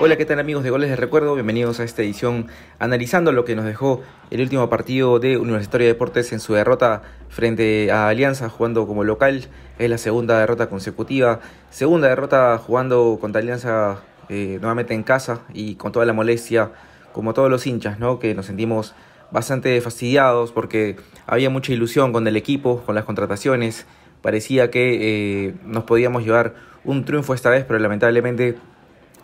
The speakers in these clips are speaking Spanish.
Hola, ¿qué tal amigos de Goles de Recuerdo? Bienvenidos a esta edición analizando lo que nos dejó el último partido de Universitario de Deportes en su derrota frente a Alianza jugando como local. Es la segunda derrota consecutiva, segunda derrota jugando contra Alianza eh, nuevamente en casa y con toda la molestia, como todos los hinchas, ¿no? Que nos sentimos bastante fastidiados porque había mucha ilusión con el equipo, con las contrataciones. Parecía que eh, nos podíamos llevar un triunfo esta vez, pero lamentablemente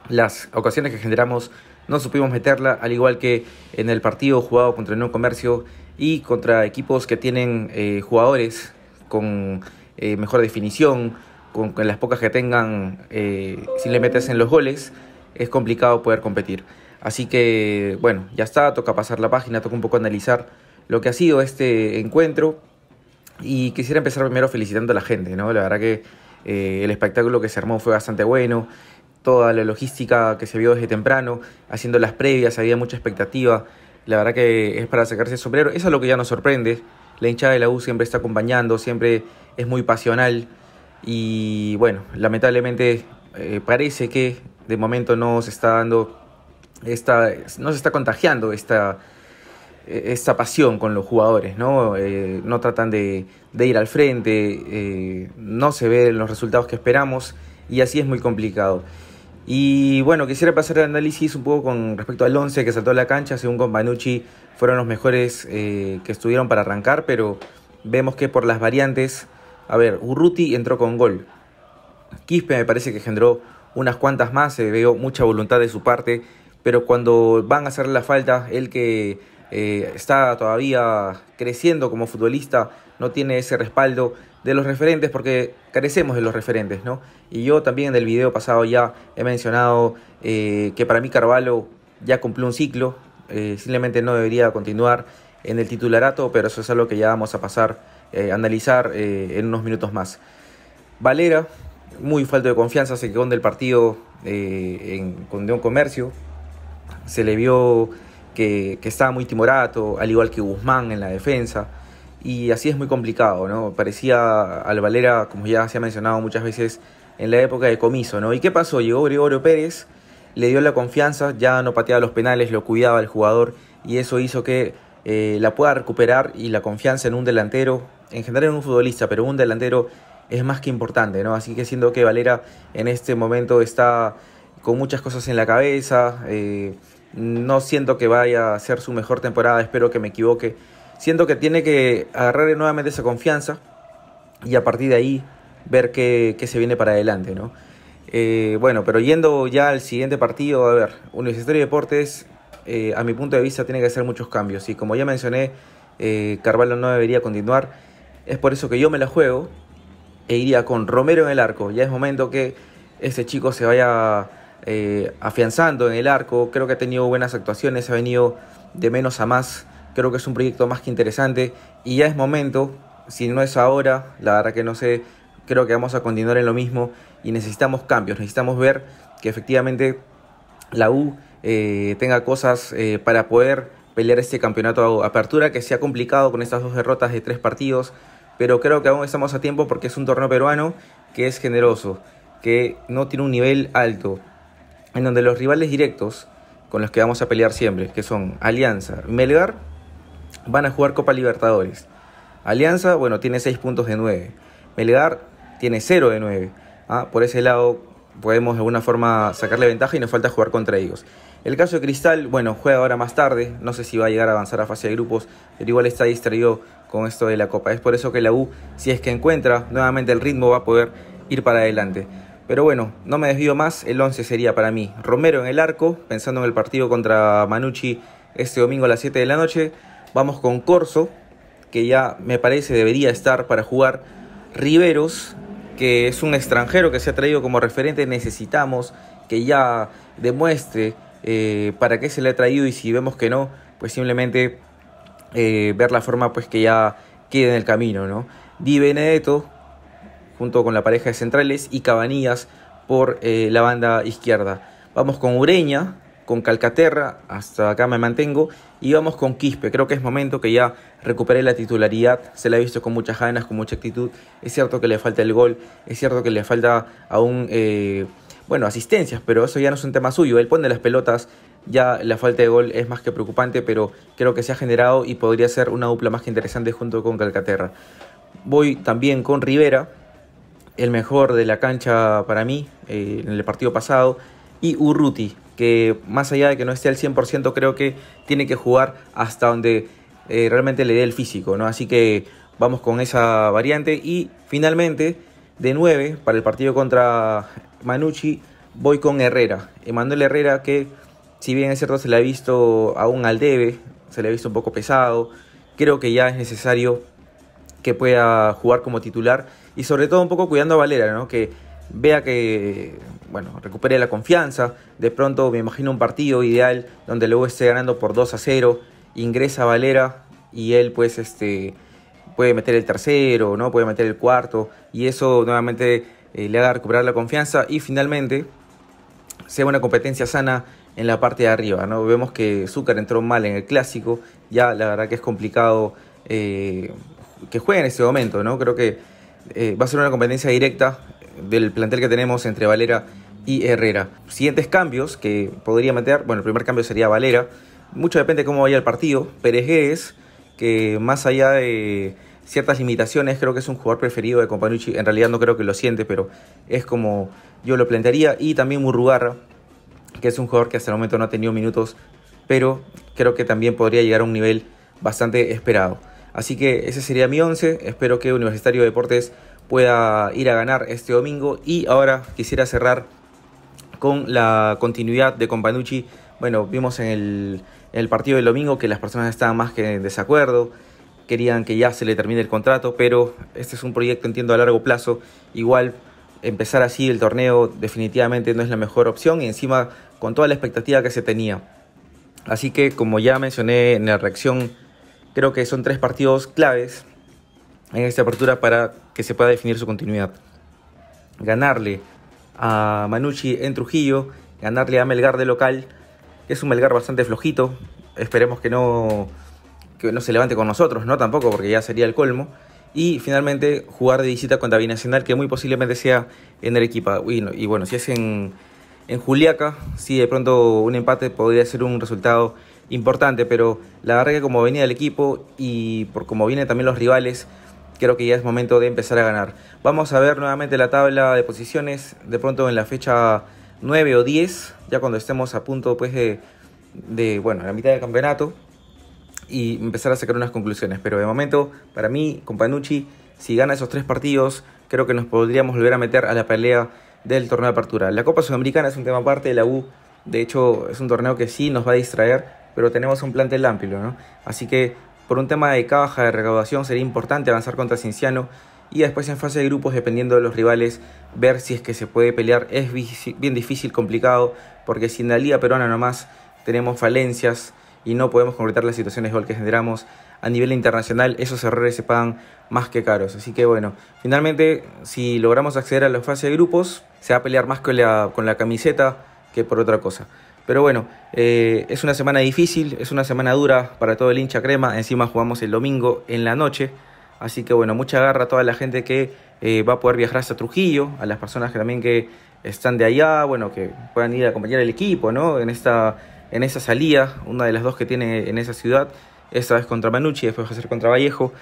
las ocasiones que generamos no supimos meterla, al igual que en el partido jugado contra el Nuevo Comercio y contra equipos que tienen eh, jugadores con eh, mejor definición, con, las pocas que tengan, eh, sin si le metes en los goles, es complicado poder competir. Así que, bueno, ya está, toca pasar la página, toca un poco analizar lo que ha sido este encuentro. Y quisiera empezar primero felicitando a la gente, ¿no? La verdad que el espectáculo que se armó fue bastante bueno toda la logística que se vio desde temprano, haciendo las previas, había mucha expectativa. La verdad que es para sacarse el sombrero. Eso es lo que ya nos sorprende. La hinchada de la U siempre está acompañando, siempre es muy pasional. Y bueno, lamentablemente eh, parece que de momento no se está dando, esta, no se está contagiando esta, esta pasión con los jugadores, ¿no? Eh, no tratan de, ir al frente, eh, no se ven los resultados que esperamos y así es muy complicado. Y bueno, quisiera pasar el análisis un poco con respecto al 11 que saltó a la cancha. Según Banucci, fueron los mejores eh, que estuvieron para arrancar, pero vemos que por las variantes. A ver, Urruti entró con gol. Quispe me parece que generó unas cuantas más. Se veo mucha voluntad de su parte, pero cuando van a hacer la falta, él que eh, está todavía creciendo como futbolista no tiene ese respaldo de los referentes porque carecemos de los referentes, ¿no? Y yo también en el video pasado ya he mencionado eh, que para mí Carvalho ya cumplió un ciclo, eh, simplemente no debería continuar en el titularato, pero eso es algo que ya vamos a pasar eh, a analizar en unos minutos más. Valera, muy falto de confianza, se quedó del partido con de un comercio, se le vio que, que estaba muy timorato, al igual que Guzmán en la defensa y así es muy complicado, ¿no? Parecía al Valera, como ya se ha mencionado muchas veces, en la época de comiso, ¿no? ¿Y qué pasó? Llegó Gregorio Pérez, le dio la confianza, ya no pateaba los penales, lo cuidaba el jugador y eso hizo que eh, la pueda recuperar y la confianza en un delantero, en general en un futbolista, pero un delantero es más que importante, ¿no? Así que siendo que Valera en este momento está con muchas cosas en la cabeza, eh, no siento que vaya a ser su mejor temporada, espero que me equivoque Siento que tiene que agarrar nuevamente esa confianza y a partir de ahí ver qué, se viene para adelante, ¿no? Eh, bueno, pero yendo ya al siguiente partido, a ver, Universitario de Deportes, eh, a mi punto de vista, tiene que hacer muchos cambios. Y como ya mencioné, eh, Carvalho no debería continuar. Es por eso que yo me la juego e iría con Romero en el arco. Ya es momento que ese chico se vaya afianzando en el arco. Creo que ha tenido buenas actuaciones, ha venido de menos a más Creo que es un proyecto más que interesante y ya es momento, si no es ahora, la verdad que no sé, creo que vamos a continuar en lo mismo y necesitamos cambios, necesitamos ver que efectivamente la U eh, tenga cosas eh, para poder pelear este campeonato apertura que sea ha complicado con estas dos derrotas de tres partidos, pero creo que aún estamos a tiempo porque es un torneo peruano que es generoso, que no tiene un nivel alto, en donde los rivales directos con los que vamos a pelear siempre, que son Alianza, Melgar van a jugar Copa Libertadores. Alianza, bueno, tiene 6 puntos de 9. Melgar tiene 0 de 9. ¿ah? Por ese lado podemos de alguna forma sacarle ventaja y nos falta jugar contra ellos. El caso de Cristal, bueno, juega ahora más tarde. No sé si va a llegar a avanzar a fase de grupos, pero igual está distraído con esto de la Copa. Es por eso que la U, si es que encuentra nuevamente el ritmo, va a poder ir para adelante. Pero bueno, no me desvío más, el 11 sería para mí Romero en el arco, pensando en el partido contra Manucci este domingo a las 7 de la noche. Vamos con Corso, que ya me parece debería estar para jugar. Riveros, que es un extranjero que se ha traído como referente, necesitamos que ya demuestre eh, para qué se le ha traído y si vemos que no, pues simplemente eh, ver la forma pues que ya quede en el camino, ¿no? Di Benedetto, junto con la pareja de centrales, y Cabanillas por eh, la banda izquierda. Vamos con Ureña, con Calcaterra, hasta acá me mantengo, y vamos con Quispe, creo que es momento que ya recupere la titularidad, se la ha visto con muchas ganas, con mucha actitud, es cierto que le falta el gol, es cierto que le falta aún, eh, bueno, asistencias, pero eso ya no es un tema suyo, él pone las pelotas, ya la falta de gol es más que preocupante, pero creo que se ha generado y podría ser una dupla más que interesante junto con Calcaterra. Voy también con Rivera, el mejor de la cancha para mí eh, en el partido pasado, y Urruti, que más allá de que no esté al 100%, creo que tiene que jugar hasta donde eh, realmente le dé el físico, ¿no? Así que vamos con esa variante. Y finalmente, de 9, para el partido contra Manucci, voy con Herrera. Emanuel Herrera que, si bien es cierto, se le ha visto aún al debe, se le ha visto un poco pesado, creo que ya es necesario que pueda jugar como titular y sobre todo un poco cuidando a Valera, ¿no? Que vea que bueno, recupere la confianza. De pronto me imagino un partido ideal donde luego esté ganando por 2 a 0, ingresa Valera y él pues este puede meter el tercero, ¿no? Puede meter el cuarto y eso nuevamente eh, le haga recuperar la confianza y finalmente sea una competencia sana en la parte de arriba, ¿no? Vemos que Zúcar entró mal en el clásico, ya la verdad que es complicado eh, que juegue en este momento, ¿no? Creo que eh, va a ser una competencia directa del plantel que tenemos entre Valera y Herrera. Siguientes cambios que podría meter, bueno, el primer cambio sería Valera. Mucho depende de cómo vaya el partido. Pérez Guedes, que más allá de ciertas limitaciones, creo que es un jugador preferido de Companucci. En realidad no creo que lo siente, pero es como yo lo plantearía. Y también Murrugarra, que es un jugador que hasta el momento no ha tenido minutos, pero creo que también podría llegar a un nivel bastante esperado. Así que ese sería mi 11. Espero que Universitario de Deportes pueda ir a ganar este domingo. Y ahora quisiera cerrar con la continuidad de Companucci. Bueno, vimos en el, partido del domingo que las personas estaban más que en desacuerdo, querían que ya se le termine el contrato, pero este es un proyecto, entiendo, a largo plazo. Igual empezar así el torneo definitivamente no es la mejor opción y encima con toda la expectativa que se tenía. Así que como ya mencioné en la reacción, creo que son tres partidos claves en esta apertura para que se pueda definir su continuidad. Ganarle a Manucci en Trujillo, ganarle a Melgar de local, que es un Melgar bastante flojito, esperemos que no, no se levante con nosotros, ¿no? Tampoco, porque ya sería el colmo. Y finalmente jugar de visita contra Binacional, que muy posiblemente sea en Arequipa. Y, y bueno, si es en, en Juliaca, sí, de pronto un empate podría ser un resultado importante, pero la verdad que como venía el equipo y por como vienen también los rivales, creo que ya es momento de empezar a ganar. Vamos a ver nuevamente la tabla de posiciones, de pronto en la fecha 9 o 10, ya cuando estemos a punto pues de, bueno, la mitad del campeonato y empezar a sacar unas conclusiones. Pero de momento, para mí, Panucci, si gana esos tres partidos, creo que nos podríamos volver a meter a la pelea del torneo de apertura. La Copa Sudamericana es un tema aparte de la U, de hecho es un torneo que sí nos va a distraer, pero tenemos un plantel amplio, ¿no? Así que por un tema de caja, de recaudación, sería importante avanzar contra Cienciano y después en fase de grupos, dependiendo de los rivales, ver si es que se puede pelear. Es bien difícil, complicado, porque sin la Liga Peruana nomás tenemos falencias y no podemos concretar las situaciones de gol que generamos a nivel internacional, esos errores se pagan más que caros. Así que bueno, finalmente si logramos acceder a la fase de grupos, se va a pelear más con la, con la camiseta que por otra cosa. Pero bueno, eh, es una semana difícil, es una semana dura para todo el hincha crema. Encima jugamos el domingo en la noche. Así que bueno, mucha garra a toda la gente que eh, va a poder viajar hasta Trujillo, a las personas que también que están de allá, bueno, que puedan ir a acompañar al equipo, ¿no? En esta, en esa salida, una de las dos que tiene en esa ciudad, esta vez contra Manucci, después va a ser contra Vallejo,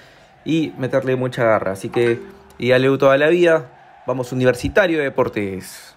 y meterle mucha garra. Así que, y dale toda la vida, vamos universitario de deportes.